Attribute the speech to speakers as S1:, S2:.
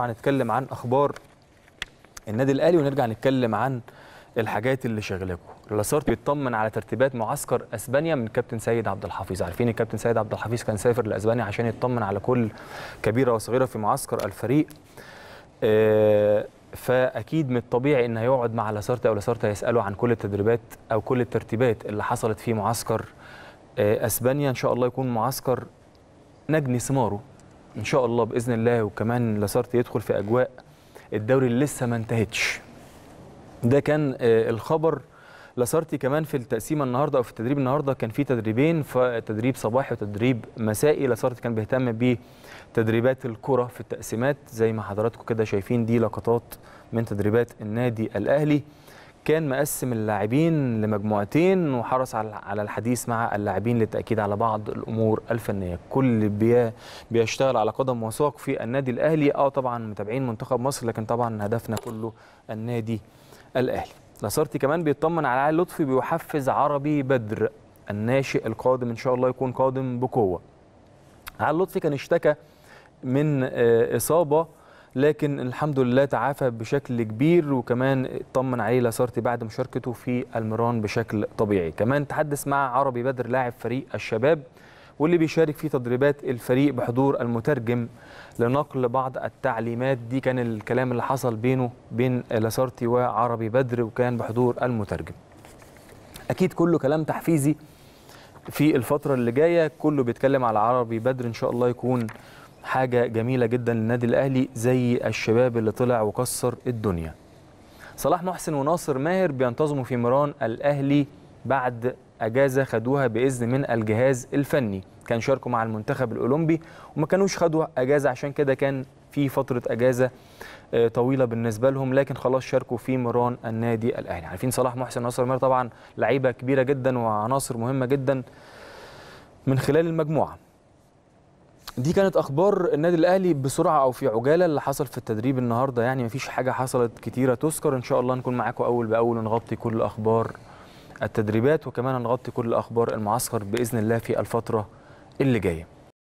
S1: هنتكلم عن اخبار النادي الاهلي ونرجع نتكلم عن الحاجات اللي شغلكم لاسارتي بيطمن على ترتيبات معسكر اسبانيا من كابتن سيد عبد الحفيظ عارفين الكابتن سيد عبد الحفيظ كان سافر لاسبانيا عشان يطمن على كل كبيره وصغيره في معسكر الفريق آه، فاكيد من الطبيعي ان هيقعد مع لاسارتي او لاسارتي هيساله عن كل التدريبات او كل الترتيبات اللي حصلت في معسكر آه، اسبانيا ان شاء الله يكون معسكر نجني ثماره ان شاء الله باذن الله وكمان لاسارت يدخل في اجواء الدوري اللي لسه ما انتهتش ده كان آه، الخبر لاسارتي كمان في التقسيمه النهارده او في التدريب النهارده كان في تدريبين فتدريب صباحي وتدريب مسائي لاسارتي كان بيهتم بتدريبات الكره في التقسيمات زي ما حضراتكم كده شايفين دي لقطات من تدريبات النادي الاهلي كان مقسم اللاعبين لمجموعتين وحرص على الحديث مع اللاعبين للتاكيد على بعض الامور الفنيه كل بي بيشتغل على قدم وساق في النادي الاهلي اه طبعا متابعين منتخب مصر لكن طبعا هدفنا كله النادي الاهلي لاسارتي كمان بيطمن على علي لطفي بيحفز عربي بدر الناشئ القادم ان شاء الله يكون قادم بقوه علي لطفي كان اشتكى من آه، اصابه لكن الحمد لله تعافى بشكل كبير وكمان اطمن عليه لاسارتي بعد مشاركته في المران بشكل طبيعي كمان تحدث مع عربي بدر لاعب فريق الشباب واللي بيشارك في تدريبات الفريق بحضور المترجم لنقل بعض التعليمات دي كان الكلام اللي حصل بينه بين لاسارتي وعربي بدر وكان بحضور المترجم اكيد كله كلام تحفيزي في الفتره اللي جايه كله بيتكلم على عربي بدر ان شاء الله يكون حاجه جميله جدا للنادي الاهلي زي الشباب اللي طلع وكسر الدنيا صلاح محسن وناصر ماهر بينتظموا في مران الاهلي بعد اجازه خدوها باذن من الجهاز الفني كان شاركوا مع المنتخب الاولمبي وما كانوش خدوا اجازه عشان كده كان في فتره اجازه آه، طويله بالنسبه لهم لكن خلاص شاركوا في مران النادي الاهلي عارفين صلاح محسن وناصر ماهر طبعا لعيبه كبيره جدا وعناصر مهمه جدا من خلال المجموعه دي كانت اخبار النادي الاهلي بسرعه او في عجاله اللي حصل في التدريب النهارده يعني مفيش حاجه حصلت كتيره تذكر ان شاء الله نكون معاكم اول باول ونغطي كل اخبار التدريبات وكمان هنغطي كل اخبار المعسكر باذن الله في الفتره اللي جايه